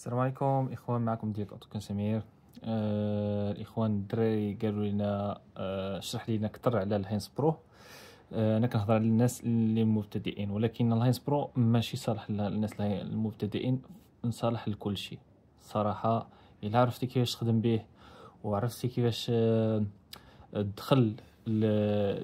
السلام عليكم اخوان معكم ديك اوتو سمير آه الاخوان الدراري قالوا لنا آه شرح لينا اكثر على الهينس برو آه انا كنهضر على الناس اللي مبتدئين ولكن الهينس برو ماشي صالح للناس المبتدئين صالح لكل شيء صراحه الا عرفتي كيفاش تخدم به وعرفتي كيفاش آه، تدخل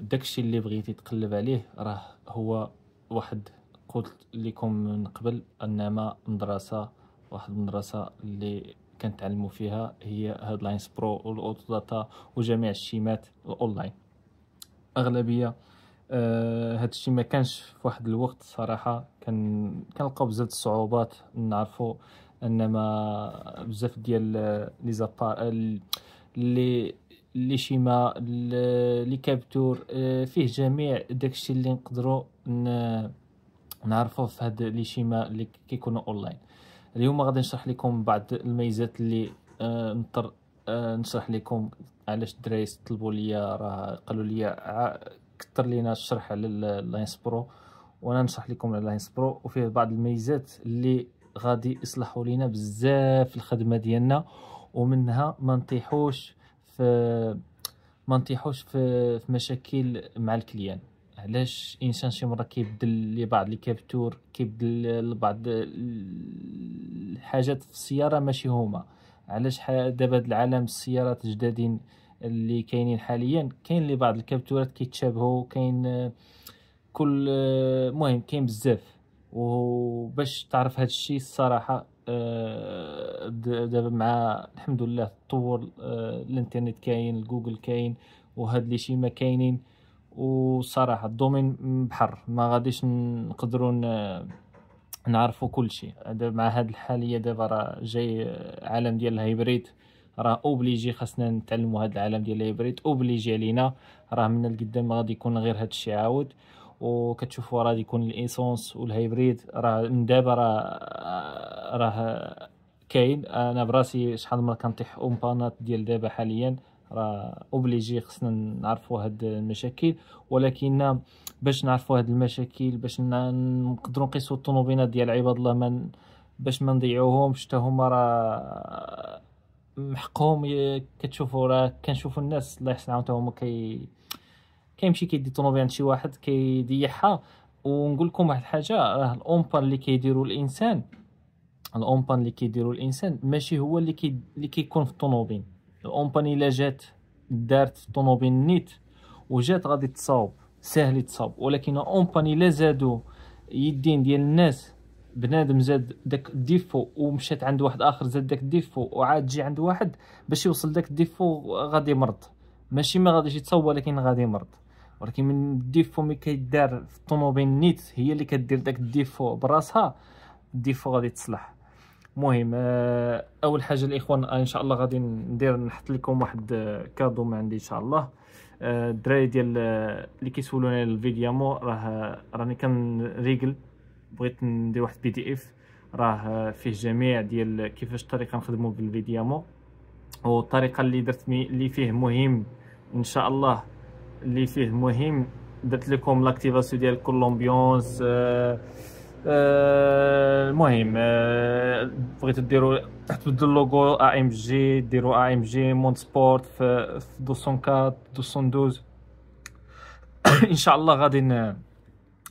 داكشي اللي بغيتي تقلب عليه راه هو واحد قلت لكم من قبل انما مدرسه واحد المدرسه اللي كنتعلموا فيها هي هاد لاينز برو والاوتو داتا وجميع الشيمات الاونلاين اغلبيه آه هاد الشيء ما كانش في واحد الوقت صراحه كان كنلقاو بزاف الصعوبات نعرفوا انما بزاف ديال آه، لي زابار آه، لي لي شيما لي كابتور آه، فيه جميع داكشي اللي نقدروا نعرفوه في هاد لي شيما اللي كيكونوا اونلاين اليوم غادي نشرح لكم بعض الميزات اللي آه نضطر آه نشرح لكم علاش الدراري طلبوا ليا راه قالوا ليا كثر لينا الشرح على اللاينس برو وانا نشرح لكم على اللاينس برو وفيه بعض الميزات اللي غادي يصلحوا لينا بزاف الخدمه ديالنا ومنها ما نطيحوش في ما نطيحوش في, في مشاكل مع الكليان علاش الانسان شي مره كيبدل لي بعض لي كابتور كيبدل لبعض الحاجات في السياره ماشي هما علاش دابا هاد العالم السيارات الجدادين اللي كاينين حاليا كاين لي بعض الكابتورات كيتشابهوا كاين آه، كل المهم آه، كاين بزاف وباش تعرف هاد الشيء الصراحه آه، دابا مع الحمد لله تطور الانترنت كاين جوجل كاين وهاد لي شي ما كاينين وصراحه الدومين بحر ما غاديش نقدروا نعرفوا كل شيء مع هاد الحاليه دابا راه جاي آه، عالم ديال الهيبريد راه اوبليجي خاصنا نتعلموا هاد العالم ديال الهيبريد اوبليجي علينا راه من القدام غادي يكون غير هاد الشيء عاود وكتشوفوا راه يكون الايسونس والهيبريد راه من دابا راه آه، راه كاين انا براسي شحال من مره كنطيح بانات ديال دابا حاليا راه اوبليجي خصنا نعرفوا هاد المشاكل ولكن باش نعرفوا هاد المشاكل باش نقدروا نقيسوا الطوموبيلات ديال عباد الله من باش ما نضيعوهمش حتى هما راه حقهم كتشوفوا راه كنشوفوا الناس الله يحسن عاونتهم هما كي كيمشي كيدي عند شي واحد كيديحها ونقول لكم واحد الحاجه راه الاومبان اللي كيديروا الانسان الاومبان اللي كيديروا الانسان ماشي هو اللي كي اللي كيكون في الطونوبيل الأومباني إلا جات دارت الطوموبيل نيت وجات غادي تصاوب ساهل يتصاوب ولكن أومباني إلا زادو يدين ديال الناس بنادم زاد داك الديفو ومشات عند واحد اخر زاد داك الديفو وعاد جي عند واحد باش يوصل داك الديفو غادي يمرض ماشي ما غاديش يتصاوب ولكن غادي يمرض ولكن من الديفو مي كيدار في الطوموبيل نيت هي اللي كدير داك الديفو براسها الديفو غادي تصلح المهم آه، اول حاجه الاخوان آه، ان شاء الله غادي ندير نحط لكم واحد آه، كادو من عندي ان شاء الله الدراري ديال اللي كيسولوني الفيديو راه راني كنريقل بغيت ندير واحد بي دي اف راه فيه جميع ديال كيفاش الطريقه نخدمو بالفيديامو والطريقه اللي درت اللي فيه مهم ان شاء الله اللي فيه مهم درت لكم لاكتيفاسيون ديال كل آه آه، المهم آه، بغيتو ديروا تبدلوا اللوغو ا ام جي ديروا ا ام جي موند سبورت في 204 212 ان شاء الله غادي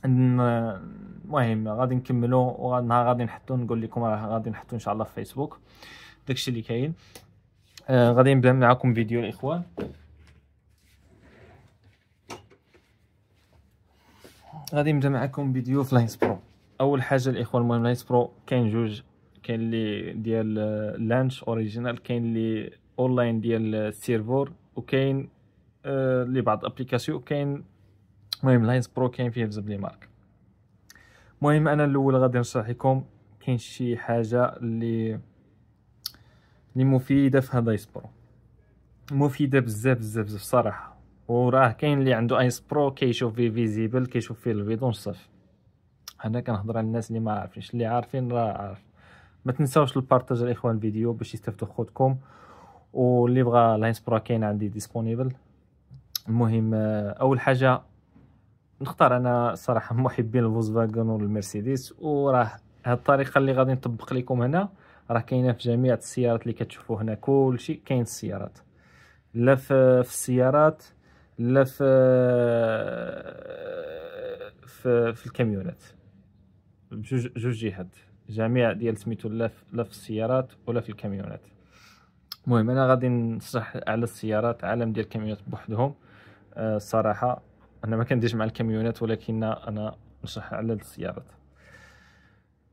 المهم غادي نكملوا وغادي نهار غادي نحطو نقول لكم راه غادي نحطو ان شاء الله في فيسبوك داكشي اللي كاين آه، غادي نبدا معكم فيديو الاخوان غادي نبدا معكم فيديو في لاينز برو اول حاجه الاخوان المهم نايت برو كاين جوج كاين اللي ديال لانش اوريجينال كاين اللي اونلاين ديال السيرفور وكاين اللي آه، بعض الابليكاسيون كاين المهم لاينز برو كاين فيه بزاف لي مارك المهم انا الاول غادي نشرح لكم كاين شي حاجه اللي اللي مفيده في هذا ايس برو مفيده بزاف بزاف بزاف صراحه وراه كاين اللي عنده ايس برو كيشوف فيه فيزيبل كيشوف فيه الفيدون صافي انا كنهضر على الناس اللي ما عارفينش اللي عارفين راه عارف ما تنساوش البارطاج الاخوان الفيديو باش يستافدوا خوتكم واللي بغى لاينس برو كاين عندي ديسپونيبل المهم آه، اول حاجه نختار انا صراحه محبين الفولkswagen والمرسيدس وراه هاد الطريقه اللي غادي نطبق لكم هنا راه كاينه في جميع السيارات اللي كتشوفوا هنا كلشي كاين السيارات لا في, السيارات لا في, في آه، الكاميونات بجوج جهات جميع ديال سميتو لا في السيارات ولا في الكاميونات المهم انا غادي نشرح على السيارات عالم ديال الكاميونات بوحدهم أه الصراحه انا ما كنديرش مع الكاميونات ولكن انا نشرح على السيارات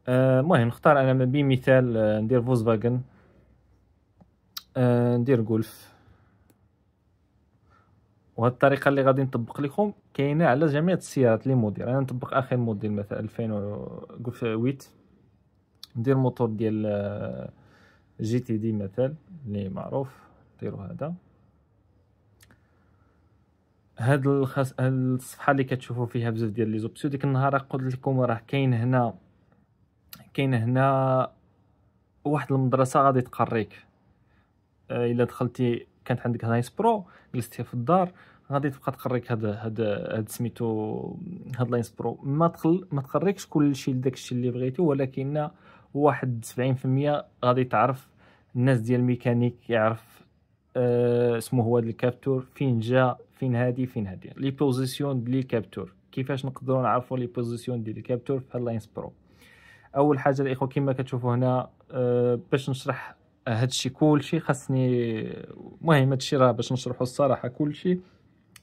آه، المهم أه نختار انا بمثال آه، ندير فولكسفاغن أه ندير غولف وهاد الطريقه اللي غادي نطبق لكم كاينه على جميع السيارات لي موديل انا نطبق اخر موديل مثلا 2008 ندير موتور ديال آه، جي تي دي مثلا اللي معروف نديرو هذا هاد الخاص هاد الصفحه اللي كتشوفوا فيها بزاف ديال لي زوبسيون ديك النهار قلت لكم راه كاين هنا كاين هنا واحد المدرسه غادي تقريك آه، الا دخلتي كانت عندك هايس برو جلستيها في الدار غادي تبقى تقريك هاد هاد هاد سميتو هاد لاينز برو ما تخل ما تقريكش كلشي داكشي اللي بغيتي ولكن واحد 70% غادي تعرف الناس ديال الميكانيك يعرف آه، اسمه هو هاد الكابتور فين جا فين هادي فين هادي لي بوزيسيون ديال الكابتور كيفاش نقدروا نعرفوا لي بوزيسيون ديال الكابتور في هاد لاينز برو اول حاجه الاخوه كما كتشوفوا هنا آه باش نشرح آه، هادشي كلشي خاصني المهم هادشي راه باش نشرحوا الصراحه كلشي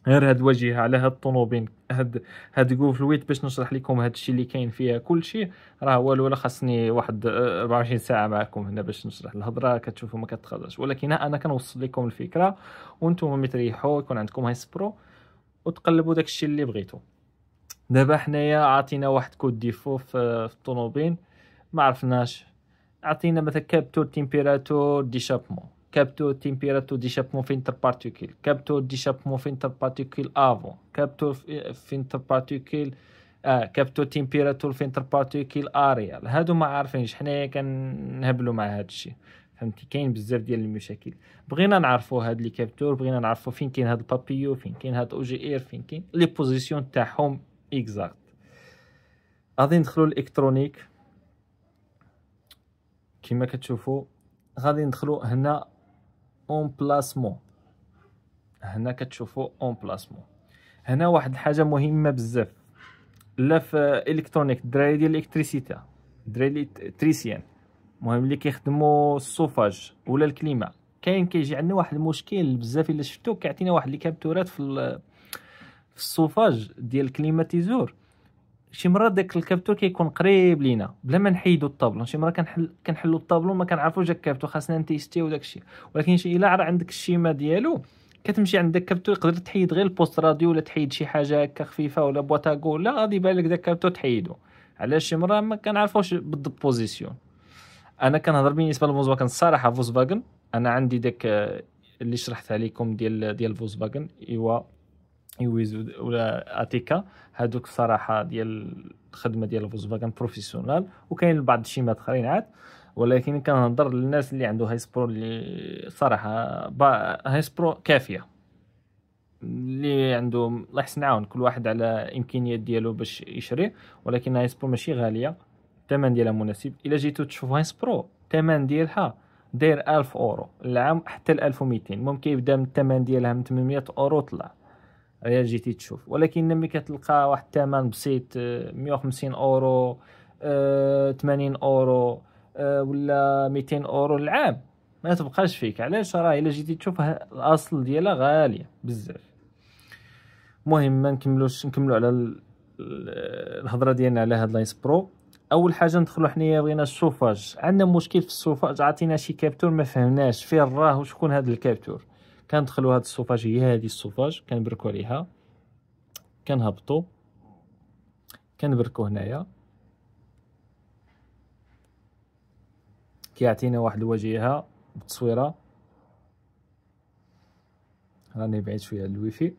غير هاد الواجهه على هاد الطونوبيل هاد هاد جوجل ويت باش نشرح لكم هادشي اللي كاين فيها كلشي راه والو ولا خاصني واحد 24 آه، ساعه معكم هنا باش نشرح الهضره كتشوفوا ما كتخرجش ولكن انا كنوصل لكم الفكره وانتم ملي تريحوا يكون عندكم هاي سبرو وتقلبوا داكشي اللي بغيتو دابا حنايا عاطينا واحد كود ديفو في آه، الطونوبيل ما عرفناش اعطينا مثلا كابتور تيمبيراتور ديشابمون كابتور تيمبيراتور ديشابمون في انتر بارتيكيل كابتور ديشابمون في انتر بارتيكيل افون كابتور في انتر بارتيكيل اه كابتور تيمبيراتور في انتر بارتيكيل اريال هادو ما عارفينش حنايا كنهبلوا مع هاد الشيء فهمتي كاين بزاف ديال المشاكل بغينا نعرفوا هاد لي كابتور بغينا نعرفوا فين كاين هاد البابيو فين كاين هاد او جي اير فين كاين لي بوزيسيون تاعهم اكزاكت غادي ندخلوا الالكترونيك كما كتشوفوا غادي ندخلوا هنا اون بلاسمون هنا كتشوفوا اون بلاسمون هنا واحد الحاجه مهمه بزاف لا في الكترونيك الدراري ديال الكتريسيتي الدراري التريسيان المهم اللي كيخدموا الصوفاج ولا الكليما كاين كيجي عندنا واحد المشكل بزاف الا شفتو كيعطينا واحد الكابتورات في في الصوفاج ديال الكليماتيزور شي مره داك الكابتو كيكون قريب لينا بلا ما نحيدو الطابلو شي مره كنحل كنحلو الطابلو ما كنعرفوش داك الكابتو خاصنا نتيستيو داك الشيء ولكن شي الا راه عندك الشيمه ديالو كتمشي عند داك يقدر تحيد غير البوست راديو ولا تحيد شي حاجه هكا خفيفه ولا بواطاكو ولا غادي يبان لك داك الكابتو تحيدو علاش شي مره ما كنعرفوش بالضبط بوزيسيون انا كنهضر بالنسبه لفولكسواgen الصراحه فولكسواgen انا عندي داك آه، اللي شرحت عليكم ديال ديال فولكسواgen ايوا نيويز ولا اتيكا هادوك الصراحه ديال الخدمه ديال فولكسفاجن بروفيسيونال وكاين بعض الشيمات اخرين عاد ولكن كنهضر للناس اللي عنده هايس برو اللي صراحه هايس برو كافيه اللي عنده الله يحسن عاون كل واحد على الامكانيات ديالو باش يشري ولكن هايس برو ماشي غاليه الثمن ديالها مناسب الا جيتو تشوف هايس برو الثمن ديالها داير 1000 اورو العام حتى ل 1200 ممكن يبدا من الثمن ديالها من 800 اورو طلع راه جيتي تشوف ولكن ملي كتلقى واحد الثمن بسيط 150 آه، اورو 80 آه، اورو آه، ولا 200 اورو العام ما تبقاش فيك علاش راه الا جيتي تشوف الاصل ديالها غاليه بزاف المهم ما نكملوش نكملو على الهضره ديالنا على هاد لايس برو اول حاجه ندخلو حنايا بغينا الشوفاج عندنا مشكل في الشوفاج عطينا شي كابتور ما فهمناش فين راه وشكون هاد الكابتور كندخلو هاد السوفاج هي هادي السوفاج كنبركو عليها كنهبطو كنبركو هنايا كيعطينا واحد الواجهه بالتصويره راني بعيد شويه على الويفي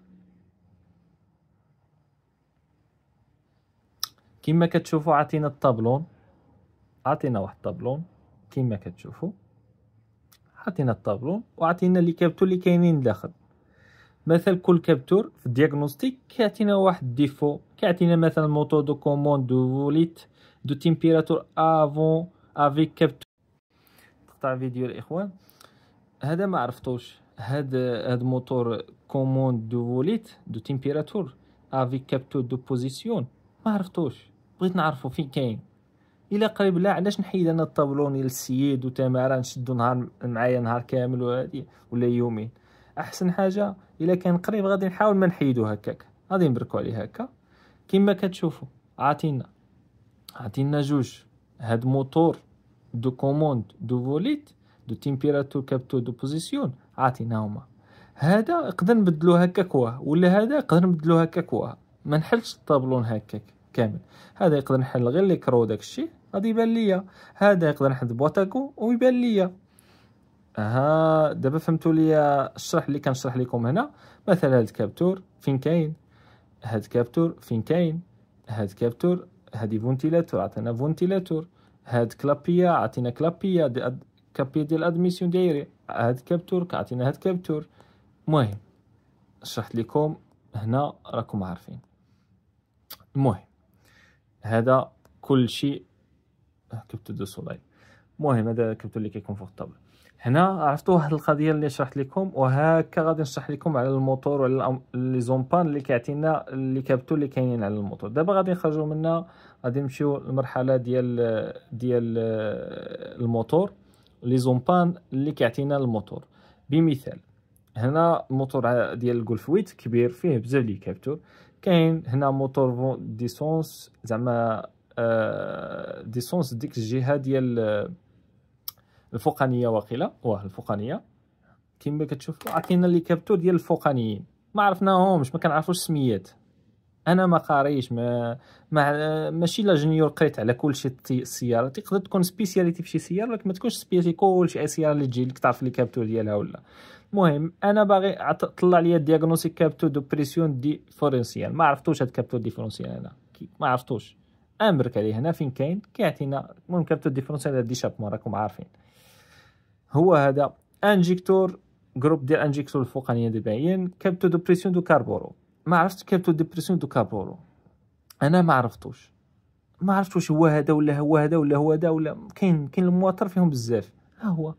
كما كتشوفوا عطينا الطابلون عطينا واحد الطابلون كما كتشوفوا عطينا الطابلو وعطينا لي كابتور اللي كاينين داخل مثلا كل كابتور في الدياغنوستيك كيعطينا واحد الديفو كيعطينا مثلا موتور دو كوموند دو فوليت دو تيمبيراتور افون افيك كابتور تقطع فيديو الاخوان هذا ما عرفتوش هاد هاد موتور كوموند دو فوليت دو تيمبيراتور افيك كابتور دو بوزيسيون ما عرفتوش بغيت نعرفو فين كاين الى قريب لا علاش نحيد انا ديال السيد وتماره نشدو نهار معايا نهار كامل وهادي ولا يومين احسن حاجه الا كان قريب غادي نحاول ما نحيدو هكاك غادي نبركو عليه هكا كما كتشوفوا عاطينا عاطينا جوج هاد موتور دو كوموند دو فوليت دو تيمبيراتور كابتو دو بوزيسيون عاطيناهما هذا نقدر نبدلو هكاك واه ولا هذا نقدر نبدلو هكاك واه ما نحلش الطابلون هكاك كامل هذا يقدر نحل غير لي كرو داكشي غادي يبان ليا هذا يقدر نحدد بواتاكو ويبان ليا ها دابا فهمتوا ليا الشرح اللي كنشرح لكم هنا مثلا هاد الكابتور فين كاين هاد الكابتور فين كاين هاد كابتور هادي فونتيلاتور عطينا فونتيلاتور هاد كلابيا عطينا كلابيا دي أد... ديال ادميسيون دايري هاد كابتور عطينا هاد كابتور المهم شرحت لكم هنا راكم عارفين المهم هذا كل شيء كبتو دو سولاي المهم هذا كبتو اللي كيكون الطابل هنا عرفتوا واحد القضيه اللي شرحت لكم وهكا غادي نشرح لكم على الموتور وعلى لي زومبان اللي كيعطينا اللي كابتو اللي كاينين على الموتور دابا غادي نخرجوا منها غادي نمشيو للمرحله ديال ديال الموتور لي زومبان اللي كيعطينا الموتور بمثال هنا الموتور ديال الجولف ويت كبير فيه بزاف لي الكابتور كاين هنا موتور ديسونس زعما آه، ديسونس ديك الجهه ديال آه، الفوقانيه واقيلا واه الفوقانيه كما كتشوفوا كاين اللي آه، كابتو ديال الفوقانيين ما عرفناهمش ما كنعرفوش السميات انا ما قاريش ما, ما ماشي لا جونيور قريت على كل شيء السياره تقدر تكون سبيسياليتي في شي سياره ولكن ما تكونش سبيسياليتي كل شيء سياره اللي تجي لك تعرف لي كابتو ديالها ولا المهم انا باغي طلع لي الدياغنوستيك كابتو دو بريسيون دي فورنسيال ما عرفتوش هاد دي فورنسيال انا ما عرفتوش امرك عليه هنا فين كاين كيعطينا ممكن تو ديفرونسيال ديشابمون راكم عارفين هو هذا انجيكتور جروب ديال انجيكتور الفوقانيه باين كابتو دو بريسيون دو كاربورو ما عرفتش كابتو دو بريسيون دو كاربورو انا ما عرفتوش ما عرفتش واش هو هذا ولا هو هذا ولا هو هذا ولا كاين كاين المواتر فيهم بزاف ها هو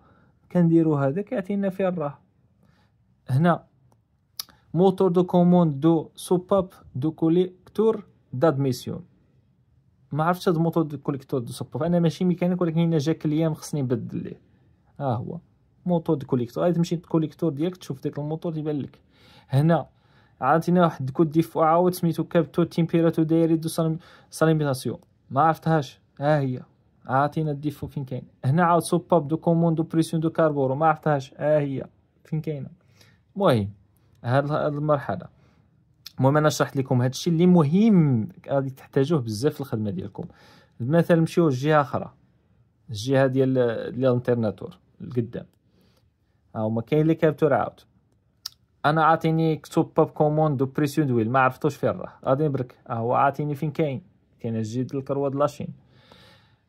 كنديروا هذا كيعطينا فيه الراه هنا موتور دو كوموند دو سوباب دو كوليكتور دادميسيون ما عرفتش هاد الموتور دو كوليكتور دو سبورت انا ماشي ميكانيك ولكن هنا جاك ليام خصني نبدل ليه ها آه هو موتور دو كوليكتور غادي تمشي للكوليكتور ديالك تشوف داك الموتور يبان لك هنا عطينا واحد الكود وعاود سميتو كابتو تيمبيراتو دايري دو ساليميناسيون ما عرفتهاش ها هي عطينا الديفو فين كاين هنا عاود سوباب دو كوموند دو بريسيون دو كاربورو ما عرفتهاش ها هي فين كاينه المهم هاد المرحله المهم انا شرحت لكم هذا الشيء اللي مهم غادي تحتاجوه بزاف في الخدمه ديالكم مثلا نمشيو لجهه اخرى الجهه ديال ديال الانترناتور القدام ها هما كاين لي كابتور عاود انا عاطيني كتب باب كوموند بريسيون دويل ما عرفتوش فين راه غادي نبرك هو عاطيني فين كاين كاين الجيد الكروه لاشين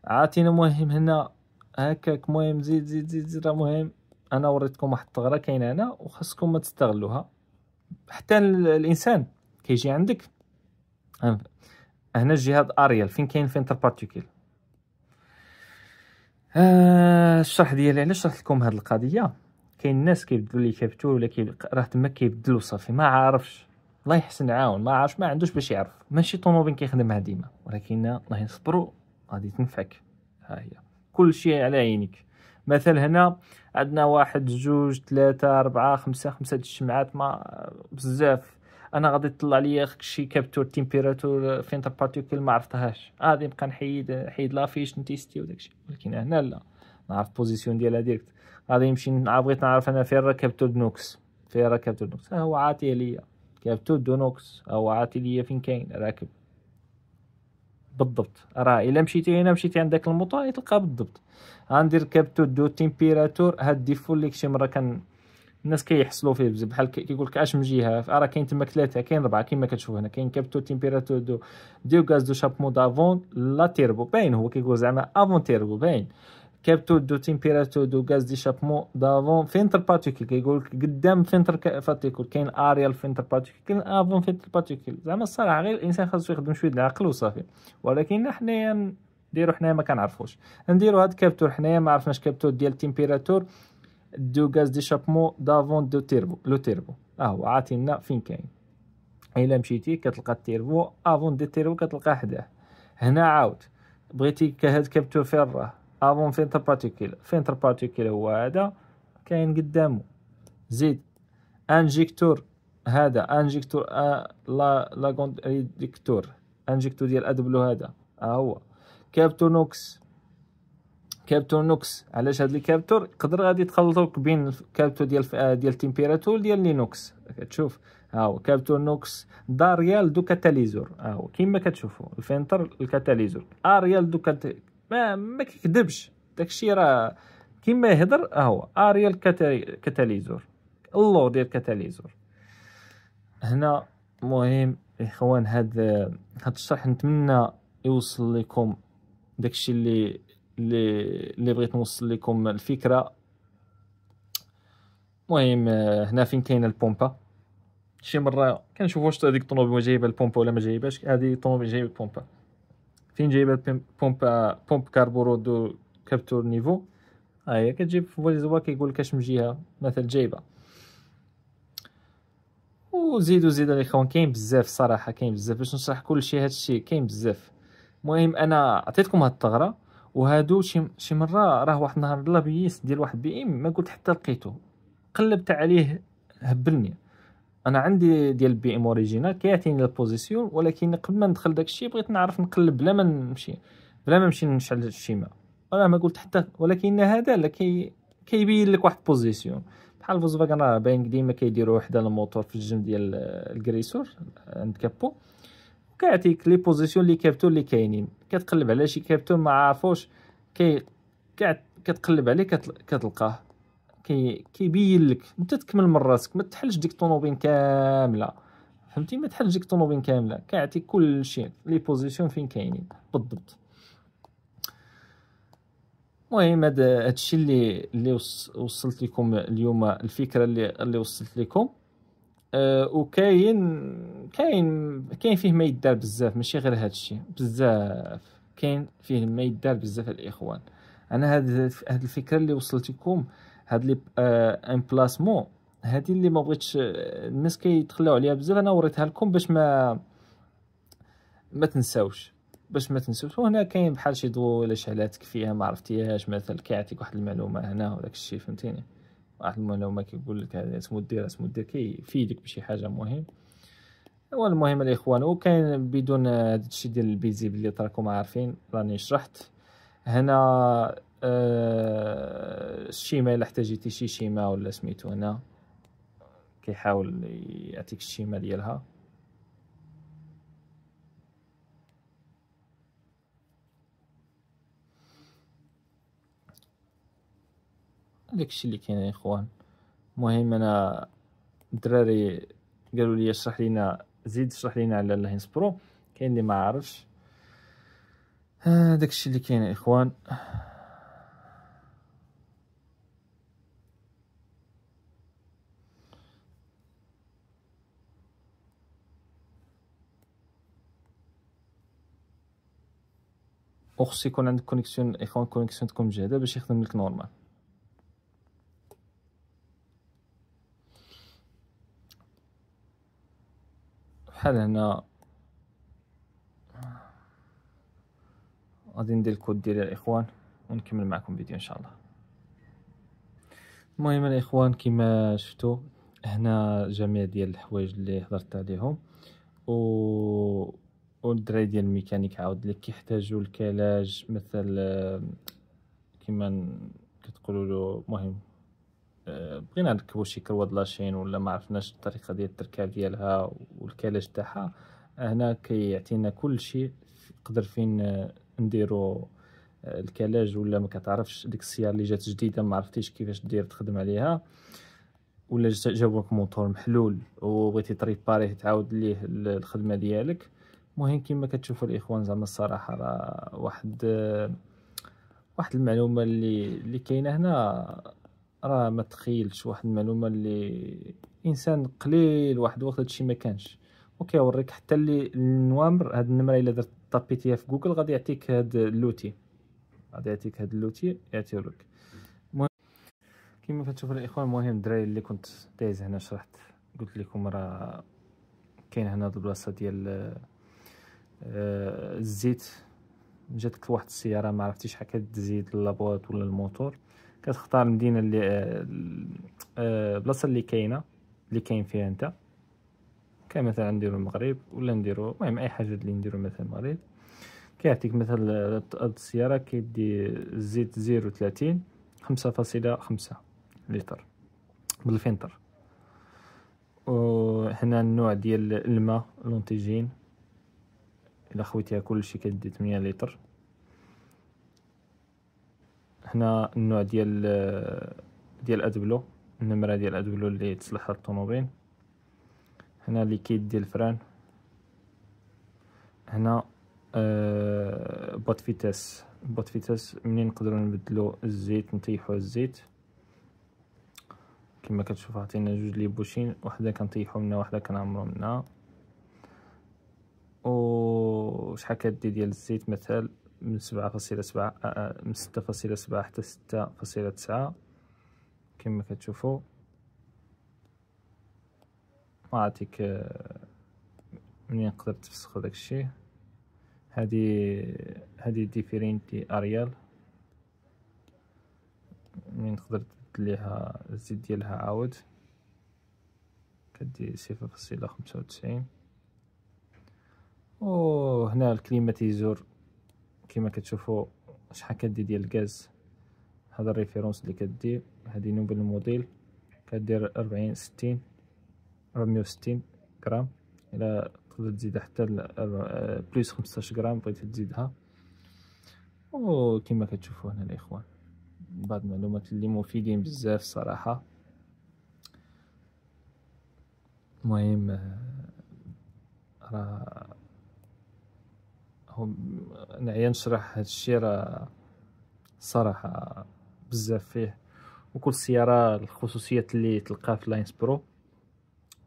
عاطيني مهم هنا هكاك مهم زيد زيد زيد زيد راه مهم انا وريتكم واحد الثغره كاينه هنا وخاصكم ما تستغلوها حتى الانسان كيجي عندك هنا الجهه اريال فين كاين فينتر بارتيكول آه الشرح ديالي علاش شرحت لكم هذه القضيه كاين الناس كيبدلوا لي كابتو ولا راه تما كيبدلوا صافي ما عارفش الله يحسن عاون ما عارفش ما عندوش باش يعرف ماشي طوموبيل كيخدمها ديما ولكن الله يصبروا غادي تنفعك ها هي كل شيء على عينيك مثلا هنا عندنا واحد جوج ثلاثة أربعة خمسة خمسة د الشمعات ما بزاف انا غادي تطلع لي شي كابتور آه، تيمبيراتور فين تا بارتيكول ما عرفتهاش آه، غادي آه نبقى نحيد نحيد لافيش نتيستي وداكشي ولكن هنا لا نعرف بوزيسيون ديالها ديريكت غادي نمشي بغيت نعرف انا فين راه كابتور نوكس فين راه كابتور نوكس ها هو عاطي ليا كابتور دونوكس هو عاطي ليا فين كاين راكب بالضبط راه الا مشيتي هنا مشيتي عند داك غادي تلقى بالضبط غندير كابتور دو تيمبيراتور هاد الديفو اللي كشي مره كان الناس كيحصلوا فيه بزاف بحال كيقول لك اش من جهه راه كاين تما ثلاثه كاين اربعه كما كتشوف هنا كاين كابتو تيمبيراتور دو ديو غاز دو شابمو دافون لا تيربو باين هو كيقول زعما افون تيربو باين كابتو دو تيمبيراتور دو غاز دي شابمو دافون فينتر باتيكل كيقول لك قدام فينتر بارتيكل كاين اريال فينتر باتيكل كاين افون فينتر باتيكل زعما الصراحه غير الانسان خاصو يخدم شويه العقل وصافي ولكن حنايا نديرو حنايا ما كنعرفوش نديرو هاد كابتور حنايا ما عرفناش كابتور ديال تيمبيراتور دو غاز دي شابمو دافون دو تيربو لو تيربو اهو هو عاطينا فين كاين الا مشيتي كتلقى التيربو افون دو تيربو كتلقى حداه هنا عاود بغيتي كهاد كابتو راه افون فينتر بارتيكيلا فينتر بارتيكيلا هو هذا كاين قدامو زيد انجيكتور هذا انجيكتور آه، لا لا انجيكتور ديال ادبلو هذا ها اه، هو كابتو نوكس كابتور نوكس علاش هاد الكابتور يقدر غادي تخلطوك بين الكابتور ديال آه، ديال تيمبيراتور ديال لينوكس كتشوف ها هو كابتور نوكس داريال دو كاتاليزور ها هو كيما كتشوفوا الفينتر الكاتاليزور اريال آه، دو كات ما ما كيكذبش داكشي راه كيما يهضر ها هو اريال آه، كاتاليزور اللور ديال كاتاليزور هنا مهم اخوان هاد هاد الشرح نتمنى يوصل لكم داكشي اللي اللي اللي بغيت نوصل لكم الفكره المهم آه، هنا فين كاينه البومبا شي مره كنشوف واش هذيك الطوموبيل جايبه البومبا ولا ما جايباش هذه الطوموبيل جايبه البومبا فين جايبه البومبا بومب كاربورو دو كابتور نيفو ها هي كتجيب في فوليزوا كيقول لك اش من جهه مثلا جايبه وزيدو زيد الاخوان كاين بزاف صراحه كاين بزاف باش نشرح كل شيء هذا الشيء كاين بزاف المهم انا عطيتكم هاد الثغره وهادو شي شي مره راه واحد النهار لا بيس ديال واحد بي ام ما قلت حتى لقيتو قلبت عليه هبلني انا عندي ديال بي ام اوريجينال كيعطيني البوزيسيون ولكن قبل ما ندخل داكشي بغيت نعرف نقلب بلا ما نمشي بلا ما نمشي نشعل الشيما انا ما قلت حتى ولكن هذا لا كي كيبين لك واحد بوزيسيون بحال فوزفاغن راه باين ديما كيديروا وحده الموتور في الجنب ديال الكريسور عند كابو كيعطيك لي بوزيسيون لي كابتور لي كاينين كتقلب على شي كابتور ما عارفوش كي كتقلب عليه كتل... كتلقاه كي كيبين لك انت تكمل من راسك ما تحلش ديك الطوموبيل كامله فهمتي ما تحلش ديك الطوموبيل كامله كيعطيك كل شيء لي بوزيسيون فين كاينين بالضبط المهم هذا هادشي اللي اللي وصلت لكم اليوم الفكره اللي اللي وصلت لكم آه، وكاين كاين كاين فيه ما يدار بزاف ماشي غير هذا الشيء بزاف كاين فيه ما يدار بزاف الاخوان انا هاد هاد الفكره اللي وصلتكم هاد لي آه، ان بلاسمون هادي اللي ما بغيتش الناس كيتخلاو عليها بزاف انا وريتها لكم باش ما ما تنساوش باش ما تنساوش وهنا كاين بحال شي ضوء ولا شعلاتك فيها ما عرفتيهاش مثلا كيعطيك واحد المعلومه هنا وداك الشيء فهمتيني واحد المعلومه كيقول لك اسمو الدير اسمو الدير كيفيدك بشي حاجه مهم والمهم الاخوان وكاين بدون هادشي ديال البيزيبل اللي تراكم عارفين راني شرحت هنا أه الشيمه الا احتاجيتي شي شيما ولا سميتو هنا كيحاول يعطيك الشيمه ديالها داكشي اللي كاين يا اخوان المهم انا الدراري قالوا لي اشرح لينا زيد اشرح لينا على الهينس برو كاين اللي ما عارفش آه، داكشي اللي كاين يا اخوان وخص يكون عندك كونيكسيون اخوان كونيكسيون تكون مجهده باش يخدم لك نورمال بحال هنا غادي ندير الكود ديالي الاخوان ونكمل معكم فيديو ان شاء الله المهم الاخوان كما شفتوا هنا جميع ديال الحوايج اللي هضرت عليهم و والدراري ديال الميكانيك عاود لك كيحتاجوا الكلاج مثل آه، كما كتقولوا له مهم آه، بغينا نركبو شي كروه لاشين ولا ما عرفناش الطريقه ديال التركاب ديالها والكلاج تاعها هنا كيعطينا كل شيء نقدر فين آه، نديرو آه، الكلاج ولا ما كتعرفش ديك السياره اللي جات جديده ما عرفتيش كيفاش دير تخدم عليها ولا جابوك موتور محلول وبغيتي تريباريه تعاود ليه الخدمه ديالك المهم كما كتشوفوا الاخوان زعما الصراحه راه واحد واحد المعلومه اللي اللي كاينه هنا راه ما تخيلش واحد المعلومه اللي انسان قليل واحد الوقت هادشي ما كانش وكيوريك حتى اللي النوامر هاد النمره الا درت طابيتيها في جوجل غادي يعطيك هاد اللوتي غادي يعطيك هاد اللوتي يعطيه لك كما كتشوف الاخوان المهم الدراري اللي كنت دايز هنا شرحت قلت لكم راه كاين هنا هاد البلاصه ديال آه، الزيت جاتك واحد السياره ما عرفتيش شحال كدزيد لابواط ولا الموتور كتختار المدينه اللي البلاصه آه، آه، اللي كاينه اللي كاين فيها انت مثلا نديرو المغرب ولا نديرو المهم اي حاجه اللي نديرو مثلا المغرب كيعطيك مثلا السياره كيدي الزيت زيرو تلاتين خمسة فاصلة خمسة لتر بالفلتر وهنا النوع ديال الماء لونتيجين الا خويتيها كلشي كدي 8 لتر هنا النوع ديال ديال ادبلو النمره ديال ادبلو اللي تصلح الطوموبيل هنا ليكيد ديال الفران هنا آه، بوت فيتاس بوت فيتاس منين نقدروا نبدلو الزيت نطيحو الزيت كما كتشوف عطينا جوج لي بوشين وحده كنطيحو منها وحده كنعمرو منها و شحال كدي ديال الزيت مثلا من سبعة فاصلة سبعة آه، آه، من ستة فاصلة سبعة حتى ستة فاصلة تسعة كما كتشوفوا وعطيك آه، منين نقدر تفسخ داك الشيء هادي هادي ديفيرينتي اريال منين تقدر تبدل الزيت ديالها عاود كدي صفر فاصلة خمسة وتسعين وهنا الكليماتيزور كما كتشوفوا شحال كدي ديال الغاز هذا الريفيرونس اللي كدير هذه نوبل الموديل كدير 40 60 460 غرام الى تقدر تزيد حتى آه، بلس 15 غرام بغيتي تزيدها وكما كتشوفوا هنا الاخوان بعض المعلومات اللي مفيدين بزاف صراحه المهم آه، راه هم نعيا نشرح الشيء راه صراحه بزاف فيه وكل سياره الخصوصيات اللي تلقاها في لاينس برو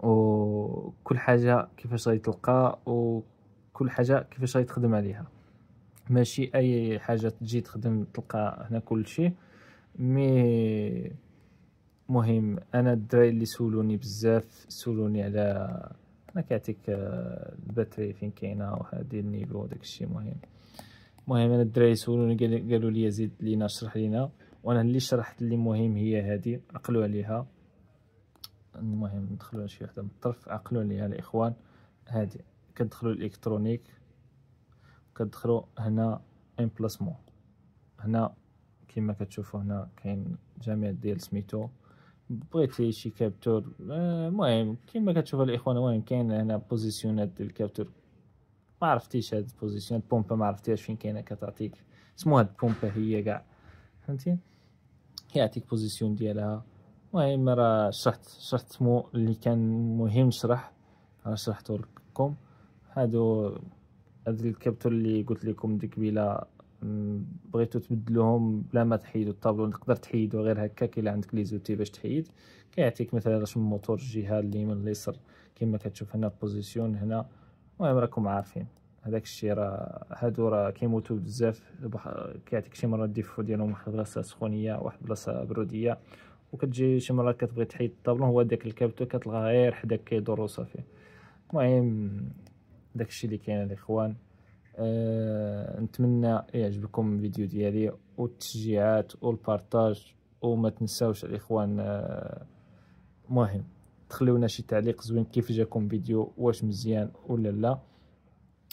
وكل حاجه كيفاش غادي تلقى وكل حاجه كيفاش غادي تخدم عليها ماشي اي حاجه تجي تخدم تلقى هنا كل شيء مي مهم انا الدراري اللي سولوني بزاف سولوني على حنا كيعطيك آه، الباتري فين كاينه وهادي النيفو داكشي مهم المهم انا الدراري سولوني قالوا لي زيد لينا شرح لينا وانا اللي شرحت اللي مهم هي هادي عقلوا عليها المهم ندخلوا شي وحده من الطرف عقلوا عليها الاخوان هادي كتدخلوا الالكترونيك كتدخلوا هنا ان بلاسمون هنا كما كتشوفوا هنا كاين جميع ديال سميتو بغيت شي كابتور آه، المهم كيما كتشوف الاخوان المهم كاين هنا بوزيسيونات ديال الكابتور ما عرفتيش هاد البوزيسيون بومبا ما عرفتيهاش فين كاينه كتعطيك سمو هاد بومبا هي كاع فهمتي كيعطيك بوزيسيون ديالها المهم راه شرحت شرحت سمو اللي كان مهم نشرح راه شرحتو لكم هادو هاد الكابتور اللي قلت لكم ديك بلا بغيتو تبدلوهم بلا ما تحيدو الطابلو تقدر تحيدو غير هكاك الا عندك لي زوتي باش تحيد كيعطيك مثلا رسم الموتور الجهه اللي من اليسر كما كتشوف هنا بوزيسيون هنا المهم راكم عارفين هذاك الشيء راه هادو راه كيموتو بزاف كيعطيك شي مره الديفو ديالهم واحد البلاصه سخونيه واحد البلاصه بروديه وكتجي شي مره كتبغي تحيد الطابلو هو داك الكابتو كتلقاه غير حداك كيدور وصافي المهم داك الشيء اللي كاين الاخوان أه نتمنى يعجبكم الفيديو ديالي والتشجيعات والبارتاج وما تنساوش الاخوان أه مهم تخليونا شي تعليق زوين كيف جاكم فيديو واش مزيان ولا لا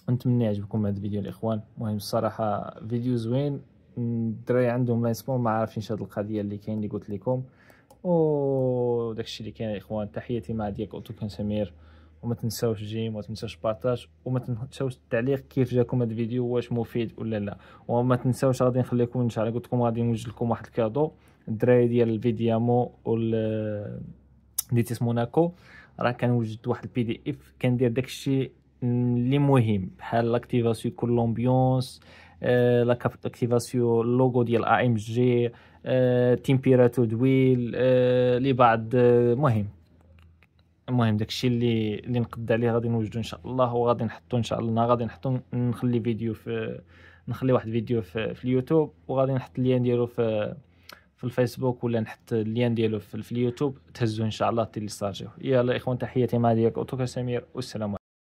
نتمنى يعجبكم هذا الفيديو الاخوان مهم الصراحه فيديو زوين الدراري عندهم لايسبون ما عارفينش هاد القضيه اللي كاين اللي قلت لكم وداكشي اللي كاين الاخوان تحياتي مع ديك اوتو سمير وما تنساوش جيم وما تنساوش بارطاج وما تنساوش التعليق كيف جاكم هذا الفيديو واش مفيد ولا لا وما تنساوش غادي نخليكم ان شاء الله قلت لكم غادي نوجد لكم واحد الكادو الدراري ديال الفيديامو وال ديتيس موناكو راه كنوجد واحد البي دي اف كندير داكشي اللي مهم بحال لاكتيفاسيون كولومبيونس لا آه لاكتيفاسيون ديال ا ام جي تيمبيراتور دويل لبعض آه، مهم المهم داكشي اللي اللي نقد عليه غادي نوجدو ان شاء الله وغادي نحطو ان شاء الله غادي نحطو نخلي فيديو في نخلي واحد فيديو في, في اليوتيوب وغادي نحط اللين ديالو في في الفيسبوك ولا نحط اللين ديالو في, في اليوتيوب تهزو ان شاء الله تيليستارجيوه يلا اخوان تحياتي مع اوتوكا سمير والسلام